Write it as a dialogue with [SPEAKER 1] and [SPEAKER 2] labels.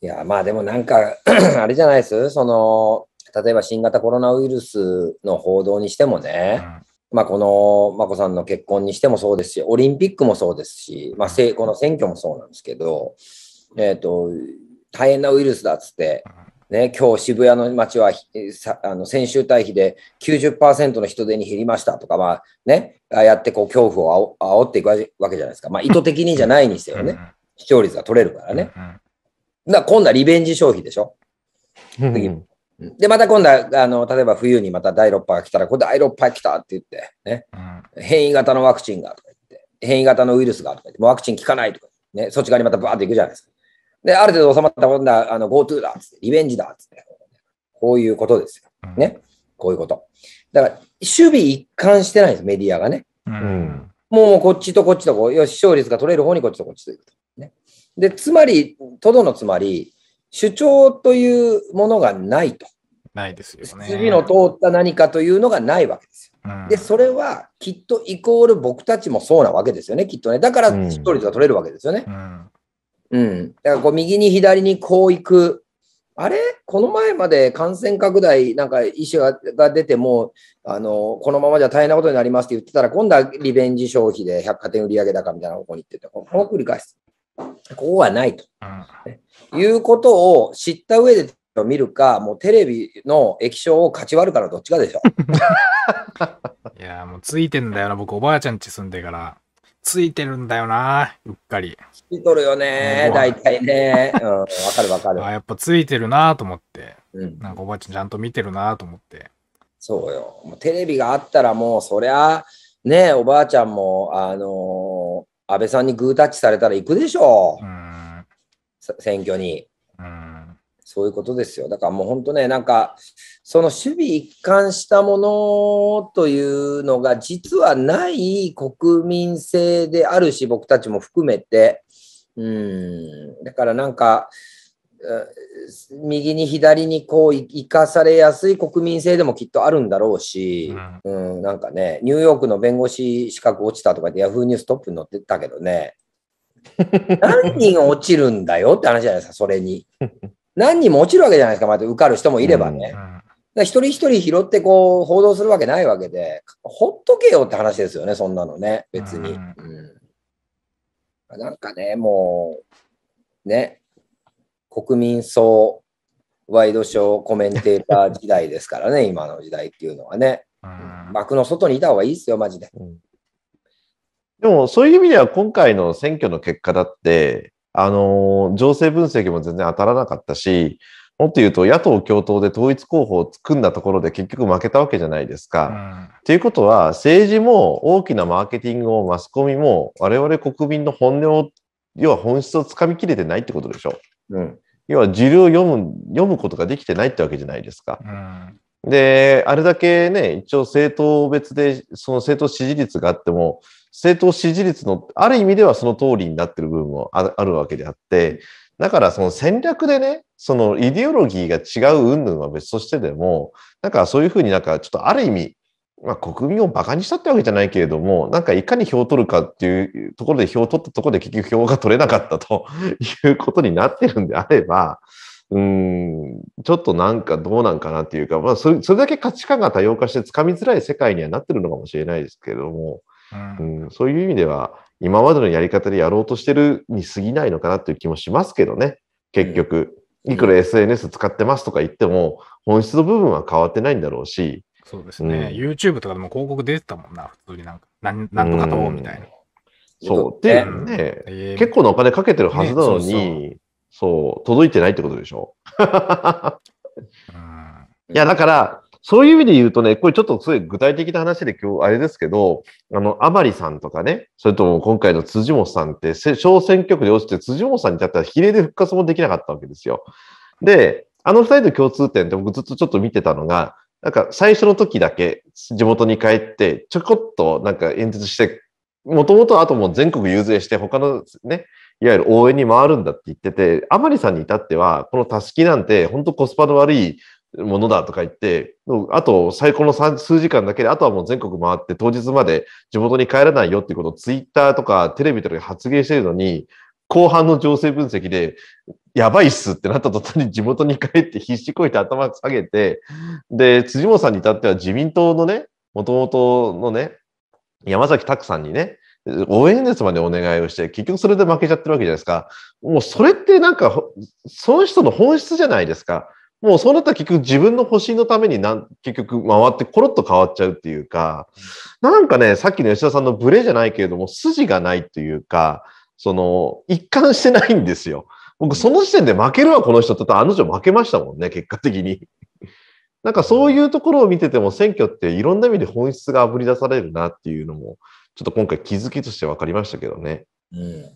[SPEAKER 1] いや、まあでもなんか あれじゃないですその、例えば新型コロナウイルスの報道にしてもね、うん、まあこの眞子さんの結婚にしてもそうですし、オリンピックもそうですし、まあ、この選挙もそうなんですけど、えっ、ー、と、大変なウイルスだっつって、ね、今日渋谷の街はあの先週対比で90%の人出に減りましたとか、まあね、あやってこう恐怖をあおっていくわけじゃないですか、まあ、意図的にじゃないにせよね、視聴率が取れるからね。な、今度はリベンジ消費でしょ次うん、で、また今度は、あの、例えば冬にまた第6波が来たら、これ第6波来たって言って、ね、変異型のワクチンがとか言って、変異型のウイルスがとか言って、ワクチン効かないとか、ね、そっち側にまたバーっていくじゃないですか。で、ある程度収まった今度は、あの、GoTo だっつって、リベンジだっつって、こういうことですよ。ね。こういうこと。だから、守備一貫してないんです、メディアがね。うん、もうこっちとこっちとこう、よし、勝率が取れる方にこっちとこっちといくと。で、つまり、とどのつまり、主張というものがないと。ないですよね。次の通った何かというのがないわけですよ。うん、で、それはきっとイコール僕たちもそうなわけですよね、きっとね。だから視聴率が取れるわけですよね。うん。うん、だからこう右に左にこう行く。あれこの前まで感染拡大、なんか医師が出ても、あの、このままじゃ大変なことになりますって言ってたら、今度はリベンジ消費で百貨店売上高みたいな方向に行ってて、この繰り返す。ここはないと、うん、いうことを知った上で見るか、もうテレビの液晶を勝ち割るからどっちかでしょ。
[SPEAKER 2] いや、もうついてんだよな、僕おばあちゃんち住んでから。ついてるんだよな、うっかり。ついとるよ
[SPEAKER 1] ね、大
[SPEAKER 2] 体ね。うん、わかるわかる。あやっぱついてるなと思って、うん、なんかおばあちゃんちゃんと見てるなと思って。
[SPEAKER 1] そうよ。もうテレビがあったらもう、そりゃ、ね、おばあちゃんも、あのー安倍さんにグータッチされたら行くでしょう。うん選挙に。うんそういうことですよ。だからもう本当ね、なんか、その守備一貫したものというのが実はない国民性であるし、僕たちも含めて。うん。だからなんか、右に左にこう生かされやすい国民性でもきっとあるんだろうし、うん、うん、なんかね、ニューヨークの弁護士資格落ちたとかってヤフーニューストップに載ってたけどね、何人落ちるんだよって話じゃないですか、それに。何人も落ちるわけじゃないですか、また受かる人もいればね。うんうんだ一人一人拾ってこう報道するわけないわけで、ほっとけよって話ですよね、そんなのね、別に。うん、なんかね、もう、ね、国民総ワイドショーコメンテーター時代ですからね、今の時代っていうのはね。幕の外にいた方がいいですよ、マジで。うん、
[SPEAKER 2] でも、そういう意味では今回の選挙の結果だって、あのー、情勢分析も全然当たらなかったし、もっと言うと野党共闘で統一候補を組んだところで結局負けたわけじゃないですか。と、うん、いうことは、政治も大きなマーケティングもマスコミも我々国民の本音を、要は本質をつかみきれてないってことでしょ。うん、要は自流を読む読むことができてないってわけじゃないですか。うん、であれだけね一応政党別でその政党支持率があっても政党支持率のある意味ではその通りになってる部分もあるわけであって。だからその戦略でね、そのイデオロギーが違う云々は別としてでも、なんかそういうふうになんかちょっとある意味、まあ、国民を馬鹿にしたってわけじゃないけれども、なんかいかに票を取るかっていうところで票を取ったところで結局票が取れなかったと いうことになってるんであれば、うん、ちょっとなんかどうなんかなっていうか、まあそれ、それだけ価値観が多様化してつかみづらい世界にはなってるのかもしれないですけれども、うん、うん、そういう意味では、今までのやり方でやろうとしてるに過ぎないのかなという気もしますけどね、結局。いくら SNS 使ってますとか言っても、本質の部分は変わってないんだろうし、そうですね、うん、YouTube とかでも広告出てたもんな、普通になんか、なんなんとかと、みたいな。そう。で、うん、ね、えー、結構なお金かけてるはずなのに、ね、そう届いてないってことでしょ。いや、だから、そういう意味で言うとね、これちょっとすごい具体的な話で今日あれですけど、あの、甘利さんとかね、それとも今回の辻元さんって、小選挙区で落ちて辻元さんに至ったら比例で復活もできなかったわけですよ。で、あの二人の共通点って僕ずっとちょっと見てたのが、なんか最初の時だけ地元に帰って、ちょこっとなんか演説して、もともとあともう全国遊説して他のね、いわゆる応援に回るんだって言ってて、甘利さんに至っては、このたすきなんて本当コスパの悪いものだとか言って、あと最高の数時間だけで、あとはもう全国回って当日まで地元に帰らないよっていうことをツイッターとかテレビとかで発言してるのに、後半の情勢分析で、やばいっすってなった途端に地元に帰って必死こいて頭下げて、で、辻元さんに至っては自民党のね、もともとのね、山崎拓さんにね、応援演説までお願いをして、結局それで負けちゃってるわけじゃないですか。もうそれってなんか、その人の本質じゃないですか。もうそうなったら結局自分の保身のためになん結局回ってコロッと変わっちゃうっていうか、なんかね、さっきの吉田さんのブレじゃないけれども、筋がないというか、その、一貫してないんですよ。僕その時点で負けるわ、この人っての人負けましたもんね、結果的に。なんかそういうところを見てても選挙っていろんな意味で本質があぶり出されるなっていうのも、ちょっと今回気づきとして分かりましたけどね。
[SPEAKER 1] うん、